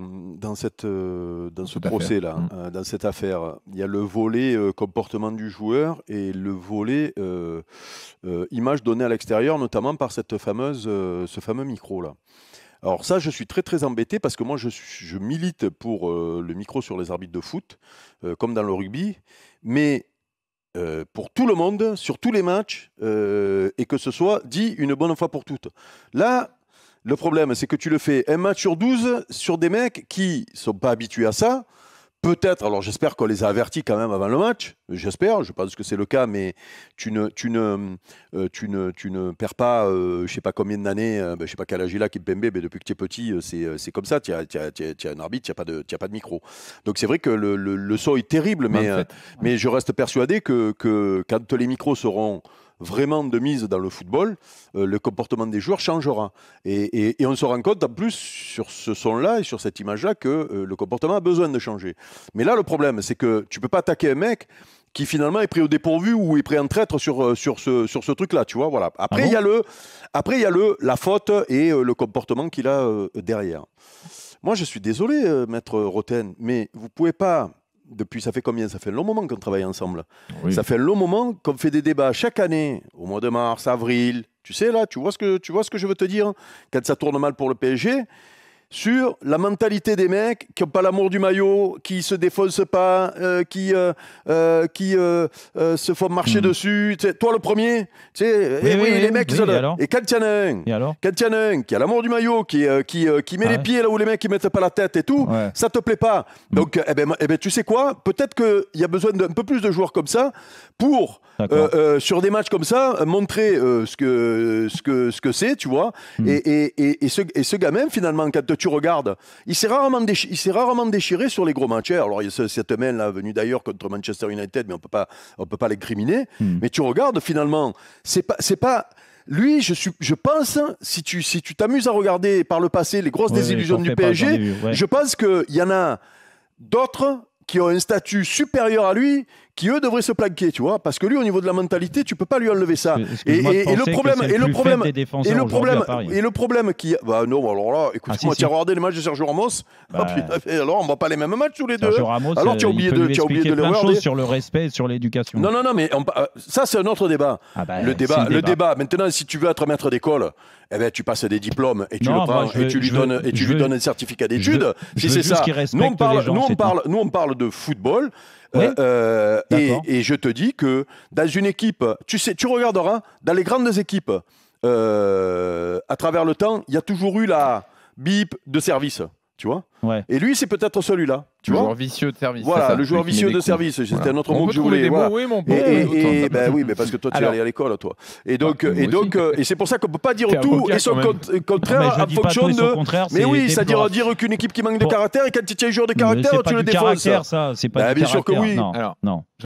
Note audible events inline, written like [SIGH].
Hum, dans, cette, euh, dans ce procès-là, hein, hum. euh, dans cette affaire, il y a le volet euh, comportement du joueur et le volet image donnée à l'extérieur, notamment par cette fameuse, ce fameux micro-là. Alors ça, je suis très très embêté parce que moi, je, milite pour le micro sur les arbitres de foot, comme dans le rugby, mais pour tout le monde, sur tous les matchs, et que ce soit dit une bonne fois pour toutes. Là, le problème, c'est que tu le fais un match sur 12 sur des mecs qui sont pas habitués à ça. Peut-être, alors j'espère qu'on les a avertis quand même avant le match, j'espère, je pense que c'est le cas, mais tu ne, tu ne, euh, tu ne, tu ne perds pas, euh, je ne sais pas combien d'années, euh, ben, je sais pas quel âge il a, mais depuis que tu es petit, c'est comme ça, tu as, as, as, un arbitre, tu n'as pas, de micro. Donc c'est vrai que le, le, son est terrible, mais, mais je reste persuadé que, que quand les micros seront vraiment de mise dans le football, euh, le comportement des joueurs changera. Et, on se rend compte en plus sur ce son-là et sur cette image-là que euh, le comportement a besoin de changer. Mais là, le problème, c'est que tu ne peux pas attaquer un mec qui finalement est pris au dépourvu ou est pris en traître sur, euh, sur ce, sur ce truc-là, tu vois. Voilà. Après, ah il y a le, après, y a le, la faute et le comportement qu'il a derrière. Moi, je suis désolé, maître Roten, mais vous pouvez pas depuis, ça fait combien Ça fait un long moment qu'on travaille ensemble. Ça fait un long moment qu'on fait des débats chaque année, au mois de mars, avril. Tu sais, là, tu vois ce que, tu vois ce que je veux te dire Quand ça tourne mal pour le PSG, sur la mentalité des mecs qui n'ont pas l'amour du maillot, qui se défoncent pas, euh, qui, euh, euh, qui se font marcher hmm. dessus. toi, le premier, et eh oui, les mecs, et, et quand qui a l'amour du maillot, qui, qui, met les pieds là où les mecs ne mettent pas la tête et tout, ça ça te plaît pas. Hmm. Donc, eh ben, eh ben, tu sais quoi Peut-être qu'il y a besoin d'un peu plus de joueurs comme ça pour, sur des matchs comme ça, montrer ce que c'est, ce que, ce que tu vois. Hmm. Et, et, et, ce, et ce gamin, finalement, quand tu tu regardes, il s'est rarement, rarement, déchiré sur les gros matchs. Alors, il y a cette main là venue d'ailleurs contre Manchester United, mais on peut pas, on peut pas l'incriminer. criminer hmm. Mais tu regardes finalement, c'est pas, c'est pas. Lui, je, suis, je pense, si tu si tu t'amuses à regarder par le passé les grosses désillusions du PSG, je pense qu'il y en a d'autres qui ont un statut supérieur à lui, qui eux devraient se plaquer, tu vois, parce que lui au niveau de la mentalité, tu peux pas lui enlever ça. Et, le problème, et le problème, et le problème, et le problème qui, bah non, alors là, écoute, ah, moi, tu as regardé les matchs de Sergio Ramos, bah, [LAUGHS] ah, alors on voit pas les mêmes matchs tous les deux. alors euh, tu as oublié de, tu as oublié de sur le respect, sur l'éducation. Non, non, non, mais euh, ça c'est un autre débat. Ah, bah, le débat, le, débat. Maintenant, si tu veux être maître d'école, eh ben tu passes des diplômes et tu tu lui donnes et tu lui un certificat d'études. Si c'est ça, nous on parle, nous on parle de football. Euh, euh, et, je te dis que dans une équipe, tu sais, tu regarderas, hein, dans les grandes équipes, euh, à travers le temps, il y a toujours eu la bip de service tu vois. Et lui, c'est peut-être celui-là. Tu le joueur vicieux de service. Voilà, le joueur vicieux de service. C'était un autre mot que je voulais. Voilà. oui, mon et, ben oui, mais parce que toi, tu es allé à l'école, toi. Et donc, ah, et donc, et c'est pour ça qu'on peut pas dire ah, tout et son contraire en fonction de. Mais oui, ça à dire qu'une équipe qui manque de caractère et quand tu tiens un joueur de caractère, tu le défends. C'est pas caractère, ça. C'est pas ben, Bien sûr que oui. Non.